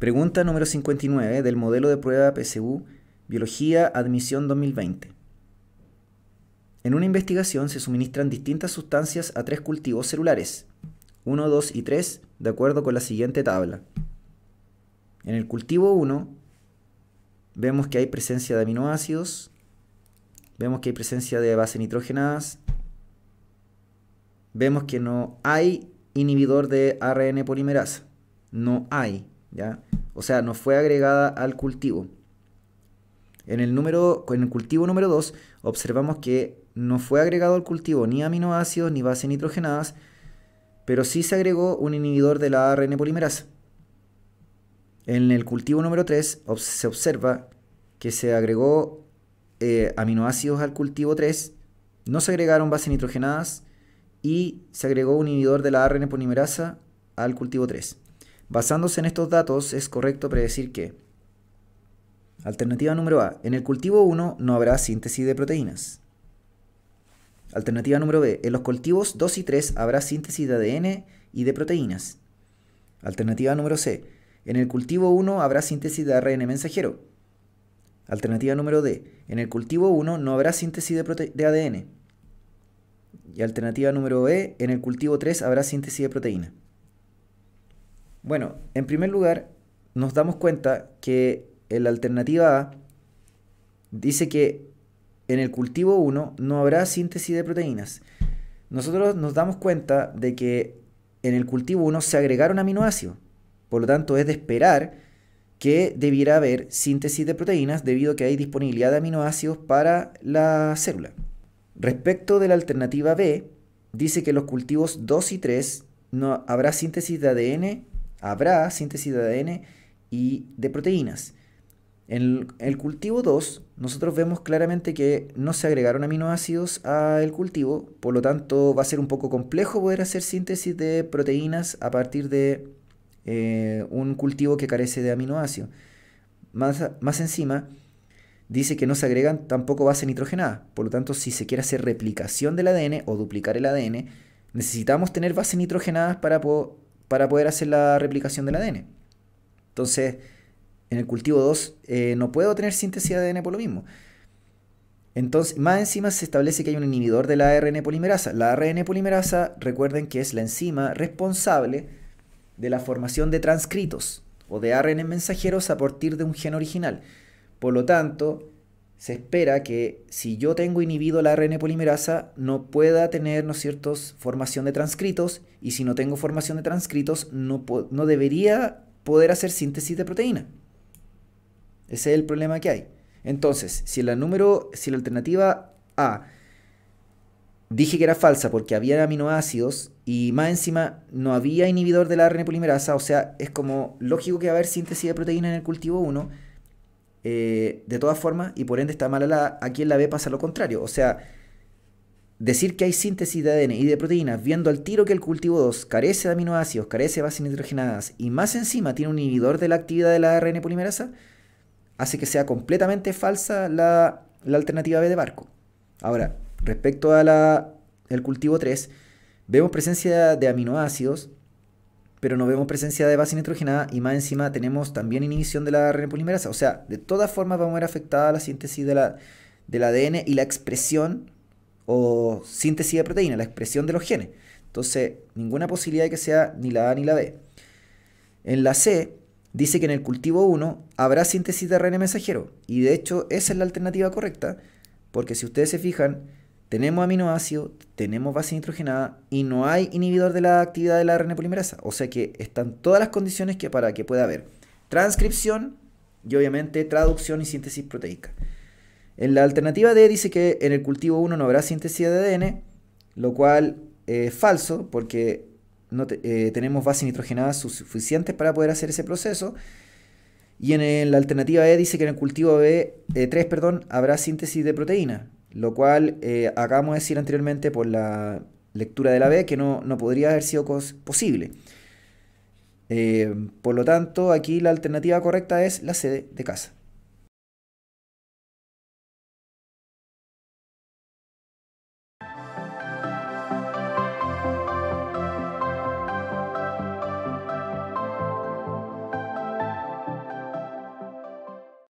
Pregunta número 59 del modelo de prueba PSU Biología Admisión 2020. En una investigación se suministran distintas sustancias a tres cultivos celulares, 1, 2 y 3, de acuerdo con la siguiente tabla. En el cultivo 1 vemos que hay presencia de aminoácidos, vemos que hay presencia de bases nitrogenadas, vemos que no hay inhibidor de ARN polimerasa, no hay, ¿ya? o sea, no fue agregada al cultivo. En el, número, en el cultivo número 2 observamos que no fue agregado al cultivo ni aminoácidos ni bases nitrogenadas, pero sí se agregó un inhibidor de la ARN polimerasa. En el cultivo número 3 se observa que se agregó eh, aminoácidos al cultivo 3, no se agregaron bases nitrogenadas y se agregó un inhibidor de la ARN polimerasa al cultivo 3. Basándose en estos datos, es correcto predecir que Alternativa número A. En el cultivo 1 no habrá síntesis de proteínas. Alternativa número B. En los cultivos 2 y 3 habrá síntesis de ADN y de proteínas. Alternativa número C. En el cultivo 1 habrá síntesis de ARN mensajero. Alternativa número D. En el cultivo 1 no habrá síntesis de, ADN. Y alternativa número E. En el cultivo 3 habrá síntesis de proteína. Bueno, en primer lugar, nos damos cuenta que en la alternativa A dice que en el cultivo 1 no habrá síntesis de proteínas. Nosotros nos damos cuenta de que en el cultivo 1 se agregaron aminoácidos. Por lo tanto, es de esperar que debiera haber síntesis de proteínas debido a que hay disponibilidad de aminoácidos para la célula. Respecto de la alternativa B, dice que los cultivos 2 y 3 no habrá síntesis de ADN Habrá síntesis de ADN y de proteínas. En el cultivo 2, nosotros vemos claramente que no se agregaron aminoácidos al cultivo, por lo tanto va a ser un poco complejo poder hacer síntesis de proteínas a partir de eh, un cultivo que carece de aminoácidos. Más, más encima, dice que no se agregan tampoco base nitrogenadas, por lo tanto si se quiere hacer replicación del ADN o duplicar el ADN, necesitamos tener bases nitrogenadas para, poder para poder hacer la replicación del ADN. Entonces, en el cultivo 2 eh, no puedo tener síntesis de ADN por lo mismo. Entonces, más encima se establece que hay un inhibidor de la ARN polimerasa. La ARN polimerasa, recuerden que es la enzima responsable de la formación de transcritos o de ARN mensajeros a partir de un gen original. Por lo tanto, se espera que si yo tengo inhibido la RN polimerasa, no pueda tener, ¿no ciertos, formación de transcritos, y si no tengo formación de transcritos, no, no debería poder hacer síntesis de proteína. Ese es el problema que hay. Entonces, si la número, si la alternativa A dije que era falsa porque había aminoácidos y más encima no había inhibidor de la RN polimerasa, o sea, es como lógico que va a haber síntesis de proteína en el cultivo 1, eh, de todas formas, y por ende está mala la aquí en la B pasa lo contrario. O sea, decir que hay síntesis de ADN y de proteínas, viendo al tiro que el cultivo 2 carece de aminoácidos, carece de bases nitrogenadas y más encima tiene un inhibidor de la actividad de la ARN polimerasa, hace que sea completamente falsa la, alternativa B de barco. Ahora, respecto a el cultivo 3, vemos presencia de aminoácidos pero no vemos presencia de base nitrogenada y más encima tenemos también inhibición de la RNA polimerasa. O sea, de todas formas vamos a ver afectada la síntesis de la, del ADN y la expresión o síntesis de proteína, la expresión de los genes. Entonces, ninguna posibilidad de que sea ni la A ni la B. En la C, dice que en el cultivo 1 habrá síntesis de RNA mensajero. Y de hecho, esa es la alternativa correcta, porque si ustedes se fijan, tenemos aminoácido, tenemos base nitrogenada y no hay inhibidor de la actividad de la RNA polimerasa. O sea que están todas las condiciones que para que pueda haber transcripción y obviamente traducción y síntesis proteica. En la alternativa D dice que en el cultivo 1 no habrá síntesis de ADN, lo cual es falso porque no eh, tenemos base nitrogenada suficientes para poder hacer ese proceso. Y en, la alternativa E dice que en el cultivo B, 3 eh, perdón, habrá síntesis de proteína, lo cual eh, acabamos de decir anteriormente por la lectura de la B que no, no podría haber sido posible. Eh, por lo tanto, aquí la alternativa correcta es la sede de casa.